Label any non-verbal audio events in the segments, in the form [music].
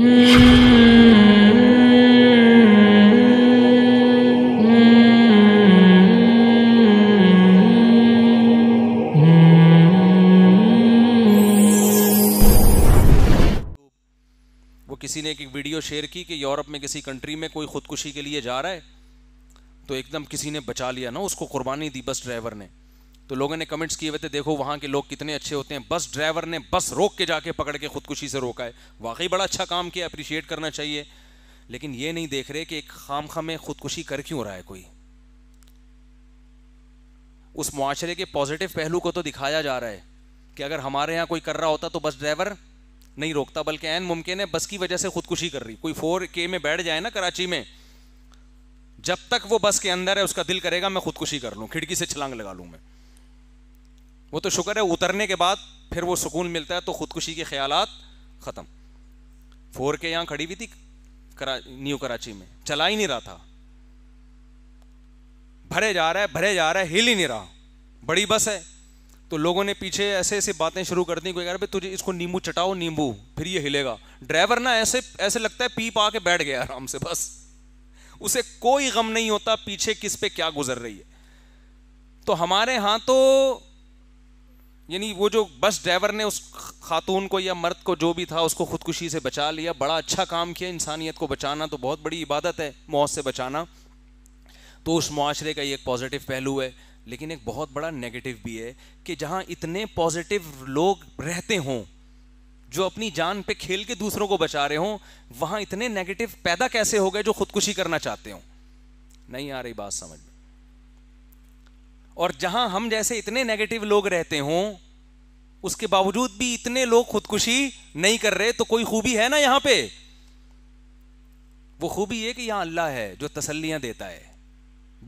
किसी ने एक वीडियो शेयर की कि यूरोप में किसी कंट्री में कोई खुदकुशी के लिए जा रहा है तो एकदम किसी ने बचा लिया ना उसको कुर्बानी दी बस ड्राइवर ने तो लोगों ने कमेंट्स किए हुए थे देखो वहाँ के लोग कितने अच्छे होते हैं बस ड्राइवर ने बस रोक के जाके पकड़ के खुदकुशी से रोका है वाकई बड़ा अच्छा काम किया अप्रिशिएट करना चाहिए लेकिन ये नहीं देख रहे कि एक खाम खाम में खुदकुशी कर क्यों रहा है कोई उस माशरे के पॉजिटिव पहलू को तो दिखाया जा रहा है कि अगर हमारे यहाँ कोई कर रहा होता तो बस ड्राइवर नहीं रोकता बल्कि एन मुमकिन है बस की वजह से खुदकुशी कर रही कोई फोर के में बैठ जाए ना कराची में जब तक वो बस के अंदर है उसका दिल करेगा मैं खुदकुशी कर लूँ खिड़की से छलांग लगा लूँ मैं वो तो शुक्र है उतरने के बाद फिर वो सुकून मिलता है तो ख़ुदकुशी के ख्याल ख़त्म फोर के यहां खड़ी हुई थी करा न्यू कराची में चला ही नहीं रहा था भरे जा रहा है भरे जा रहा है हिल ही नहीं रहा बड़ी बस है तो लोगों ने पीछे ऐसे ऐसे बातें शुरू कर दी कोई कह रहा तुझे इसको नींबू चटाओ नींबू फिर ये हिलेगा ड्राइवर ना ऐसे ऐसे लगता है पी पा के बैठ गया आराम से बस उसे कोई गम नहीं होता पीछे किस पे क्या गुजर रही है तो हमारे यहां तो यानी वो जो बस ड्राइवर ने उस खातून को या मर्द को जो भी था उसको ख़ुदकुशी से बचा लिया बड़ा अच्छा काम किया इंसानियत को बचाना तो बहुत बड़ी इबादत है मौत से बचाना तो उस माशरे का ये एक पॉजिटिव पहलू है लेकिन एक बहुत बड़ा नेगेटिव भी है कि जहाँ इतने पॉजिटिव लोग रहते हों जो अपनी जान पे खेल के दूसरों को बचा रहे हों वहाँ इतने नेगेटिव पैदा कैसे हो गए जो खुदकुशी करना चाहते हों नहीं आ रही बात समझ में और जहां हम जैसे इतने नेगेटिव लोग रहते हों उसके बावजूद भी इतने लोग खुदकुशी नहीं कर रहे तो कोई खूबी है ना यहां पे वो खूबी है कि यहां अल्लाह है जो तसल्लियां देता है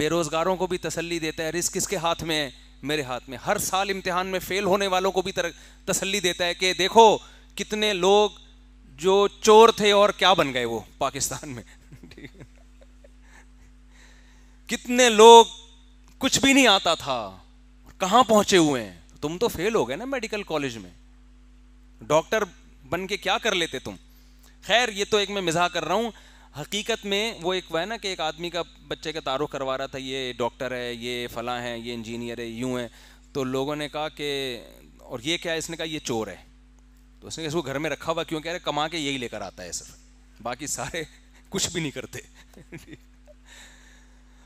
बेरोजगारों को भी तसल्ली देता है रिस्क किसके हाथ में है मेरे हाथ में हर साल इम्तिहान में फेल होने वालों को भी तसल्ली देता है कि देखो कितने लोग जो चोर थे और क्या बन गए वो पाकिस्तान में [laughs] कितने लोग कुछ भी नहीं आता था कहाँ पहुंचे हुए हैं तुम तो फेल हो गए ना मेडिकल कॉलेज में डॉक्टर बन के क्या कर लेते तुम खैर ये तो एक मैं मिजा कर रहा हूँ हकीकत में वो एक वह ना कि एक आदमी का बच्चे का तारुफ करवा रहा था ये डॉक्टर है ये फला है ये इंजीनियर है यूँ है तो लोगों ने कहा कि और ये क्या है इसने कहा ये चोर है तो उसने इसको घर में रखा हुआ क्यों कह रहे कमा के यही लेकर आता है सर बाकी सारे कुछ भी नहीं करते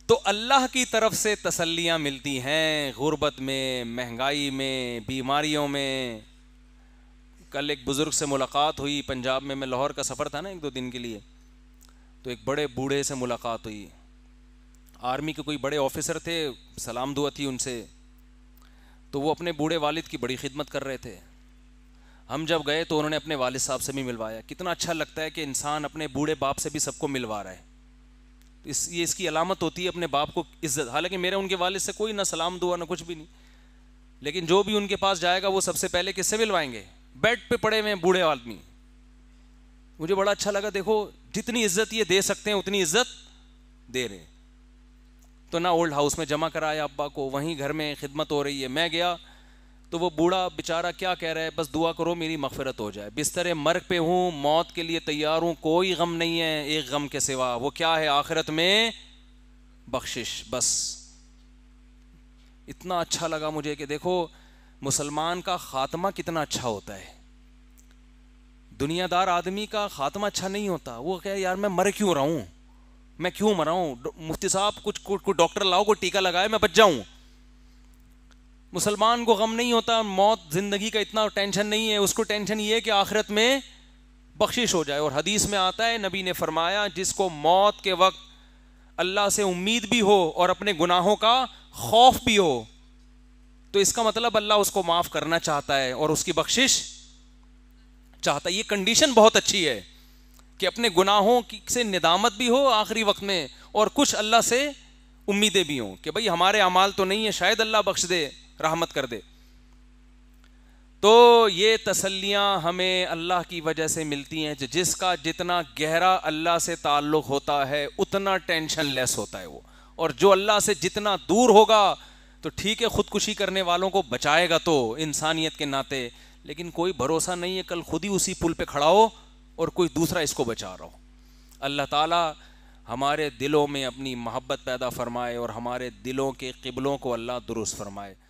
तो अल्लाह की तरफ से तसल्लियाँ मिलती हैं गुर्बत में महंगाई में बीमारियों में कल एक बुज़ुर्ग से मुलाकात हुई पंजाब में मैं लाहौर का सफ़र था ना एक दो दिन के लिए तो एक बड़े बूढ़े से मुलाकात हुई आर्मी के कोई बड़े ऑफिसर थे सलाम दुआ थी उनसे तो वो अपने बूढ़े वालिद की बड़ी खिदमत कर रहे थे हम जब गए तो उन्होंने अपने वालिद साहब से भी मिलवाया कितना अच्छा लगता है कि इंसान अपने बूढ़े बाप से भी सबको मिलवा रहा है इस ये इसकी अलामत होती है अपने बाप को इज्जत हालांकि मेरे उनके वाले से कोई ना सलाम दुआ ना कुछ भी नहीं लेकिन जो भी उनके पास जाएगा वो सबसे पहले किससे मिलवाएंगे बेड पे पड़े हुए बूढ़े आदमी मुझे बड़ा अच्छा लगा देखो जितनी इज्जत ये दे सकते हैं उतनी इज्जत दे रहे तो ना ओल्ड हाउस में जमा कराया अब्बा को वहीं घर में खिदमत हो रही है मैं गया तो वो बूढ़ा बेचारा क्या कह रहा है बस दुआ करो मेरी मफरत हो जाए बिस्तर मर्ग पे हूँ मौत के लिए तैयार हूँ कोई गम नहीं है एक गम के सिवा वो क्या है आखिरत में बख्शिश बस इतना अच्छा लगा मुझे कि देखो मुसलमान का ख़ात्मा कितना अच्छा होता है दुनियादार आदमी का ख़ात्मा अच्छा नहीं होता वो कह यार मैं मर क्यों रहा हूँ मैं क्यों मरा मुफ्ती साहब कुछ कुछ डॉक्टर लाओ को टीका लगाए मैं बच जाऊँ मुसलमान को गम नहीं होता मौत ज़िंदगी का इतना टेंशन नहीं है उसको टेंशन ये है कि आखिरत में बख्शिश हो जाए और हदीस में आता है नबी ने फरमाया जिसको मौत के वक्त अल्लाह से उम्मीद भी हो और अपने गुनाहों का खौफ भी हो तो इसका मतलब अल्लाह उसको माफ़ करना चाहता है और उसकी बख्शिश चाहता है ये कंडीशन बहुत अच्छी है कि अपने गुनाहों की से निदामत भी हो आखिरी वक्त में और कुछ अल्लाह से उम्मीदें भी हों कि भाई हमारे अमाल तो नहीं है शायद अल्लाह बख्श दे रहमत कर दे तो ये तसल्लियाँ हमें अल्लाह की वजह से मिलती हैं जो जिसका जितना गहरा अल्लाह से ताल्लुक़ होता है उतना टेंशन लेस होता है वो और जो अल्लाह से जितना दूर होगा तो ठीक है ख़ुदकुशी करने वालों को बचाएगा तो इंसानियत के नाते लेकिन कोई भरोसा नहीं है कल खुद ही उसी पुल पे खड़ा हो और कोई दूसरा इसको बचा रहा हो अल्लाह ताला हमारे दिलों में अपनी मोहब्बत पैदा फरमाए और हमारे दिलों के किबलों को अल्लाह दुरुस्त फरमाए